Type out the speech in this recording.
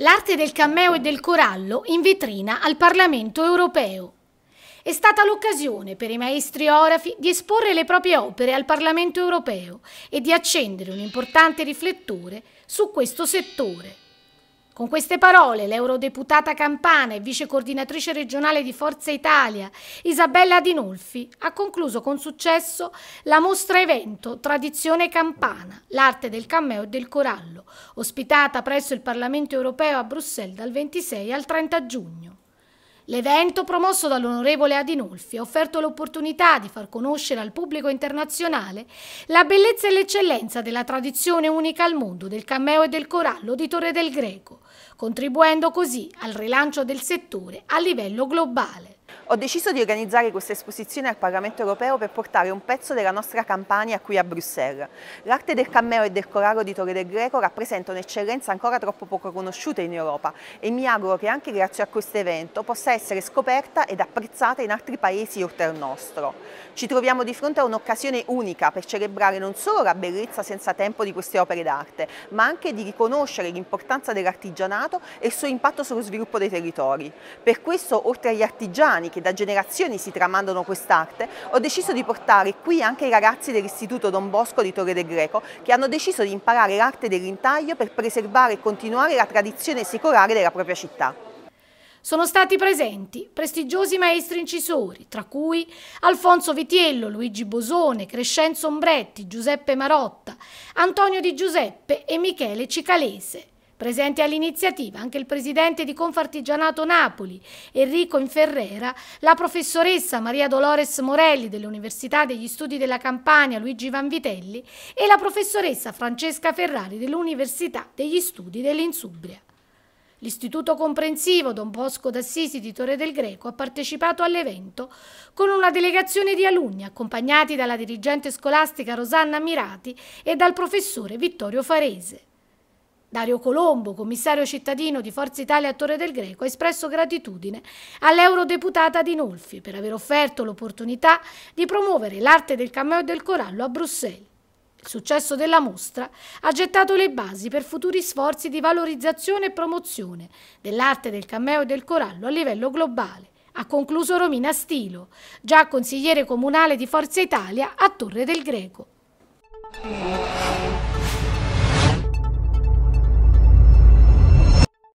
L'arte del cammeo e del corallo in vetrina al Parlamento europeo. È stata l'occasione per i maestri orafi di esporre le proprie opere al Parlamento europeo e di accendere un importante riflettore su questo settore. Con queste parole l'eurodeputata campana e vice coordinatrice regionale di Forza Italia, Isabella Adinolfi, ha concluso con successo la mostra evento Tradizione Campana, l'arte del cameo e del corallo, ospitata presso il Parlamento europeo a Bruxelles dal 26 al 30 giugno. L'evento, promosso dall'onorevole Adinolfi, ha offerto l'opportunità di far conoscere al pubblico internazionale la bellezza e l'eccellenza della tradizione unica al mondo del cameo e del corallo di Torre del Greco, contribuendo così al rilancio del settore a livello globale. Ho deciso di organizzare questa esposizione al Parlamento europeo per portare un pezzo della nostra campagna qui a Bruxelles. L'arte del cammeo e del coraro di Torre del Greco rappresenta un'eccellenza ancora troppo poco conosciuta in Europa e mi auguro che anche grazie a questo evento possa essere scoperta ed apprezzata in altri paesi oltre al nostro. Ci troviamo di fronte a un'occasione unica per celebrare non solo la bellezza senza tempo di queste opere d'arte, ma anche di riconoscere l'importanza dell'artigianato e il suo impatto sullo sviluppo dei territori. Per questo, oltre agli artigiani, italiani che da generazioni si tramandano quest'arte, ho deciso di portare qui anche i ragazzi dell'Istituto Don Bosco di Torre del Greco che hanno deciso di imparare l'arte dell'intaglio per preservare e continuare la tradizione secolare della propria città. Sono stati presenti prestigiosi maestri incisori, tra cui Alfonso Vitiello, Luigi Bosone, Crescenzo Ombretti, Giuseppe Marotta, Antonio Di Giuseppe e Michele Cicalese. Presente all'iniziativa anche il presidente di Confartigianato Napoli, Enrico Inferrera, la professoressa Maria Dolores Morelli dell'Università degli Studi della Campania Luigi Vanvitelli e la professoressa Francesca Ferrari dell'Università degli Studi dell'Insubria. L'Istituto Comprensivo Don Bosco d'Assisi di Torre del Greco ha partecipato all'evento con una delegazione di alunni accompagnati dalla dirigente scolastica Rosanna Mirati e dal professore Vittorio Farese. Dario Colombo, commissario cittadino di Forza Italia a Torre del Greco, ha espresso gratitudine all'eurodeputata Di Nolfi per aver offerto l'opportunità di promuovere l'arte del cameo e del corallo a Bruxelles. Il successo della mostra ha gettato le basi per futuri sforzi di valorizzazione e promozione dell'arte del cameo e del corallo a livello globale, ha concluso Romina Stilo, già consigliere comunale di Forza Italia a Torre del Greco.